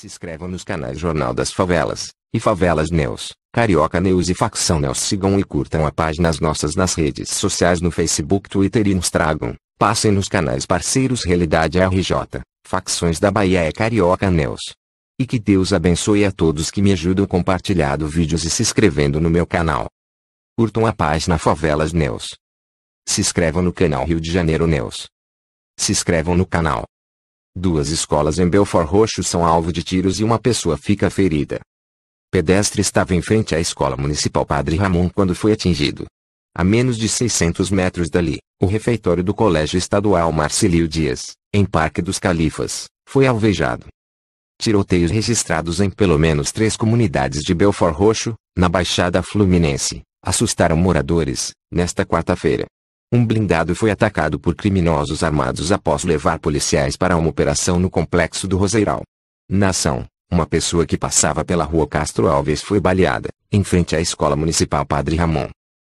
Se inscrevam nos canais Jornal das Favelas, e Favelas News, Carioca News e Facção News. Sigam e curtam a páginas nossas nas redes sociais no Facebook, Twitter e Instagram. Passem nos canais parceiros Realidade RJ, Facções da Bahia e Carioca News. E que Deus abençoe a todos que me ajudam compartilhando vídeos e se inscrevendo no meu canal. Curtam a página Favelas News. Se inscrevam no canal Rio de Janeiro News. Se inscrevam no canal Duas escolas em Belfort Roxo são alvo de tiros e uma pessoa fica ferida. Pedestre estava em frente à escola municipal Padre Ramon quando foi atingido. A menos de 600 metros dali, o refeitório do Colégio Estadual Marcelio Dias, em Parque dos Califas, foi alvejado. Tiroteios registrados em pelo menos três comunidades de Belfort Roxo, na Baixada Fluminense, assustaram moradores, nesta quarta-feira. Um blindado foi atacado por criminosos armados após levar policiais para uma operação no complexo do Roseiral. Na ação, uma pessoa que passava pela rua Castro Alves foi baleada, em frente à Escola Municipal Padre Ramon.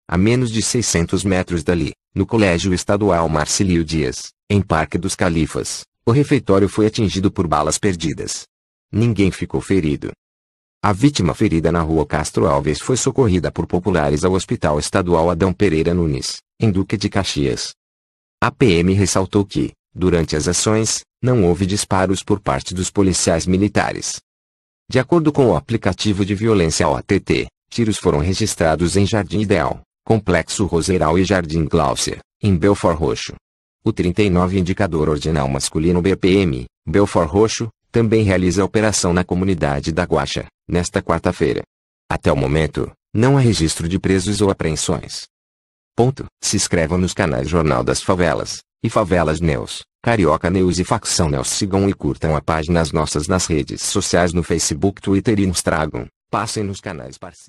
A menos de 600 metros dali, no Colégio Estadual Marcelio Dias, em Parque dos Califas, o refeitório foi atingido por balas perdidas. Ninguém ficou ferido. A vítima ferida na rua Castro Alves foi socorrida por populares ao Hospital Estadual Adão Pereira Nunes, em Duque de Caxias. A PM ressaltou que, durante as ações, não houve disparos por parte dos policiais militares. De acordo com o aplicativo de violência OTT, tiros foram registrados em Jardim Ideal, Complexo Roseiral e Jardim Cláusia, em Belfort Roxo. O 39 Indicador Ordinal Masculino BPM, Belfort Roxo, também realiza operação na comunidade da Guaxa, nesta quarta-feira. Até o momento, não há registro de presos ou apreensões. Ponto. Se inscrevam nos canais Jornal das Favelas, e Favelas News, Carioca News e Facção News. Sigam e curtam a página nossas nas redes sociais no Facebook, Twitter e Instagram. Passem nos canais parceiros.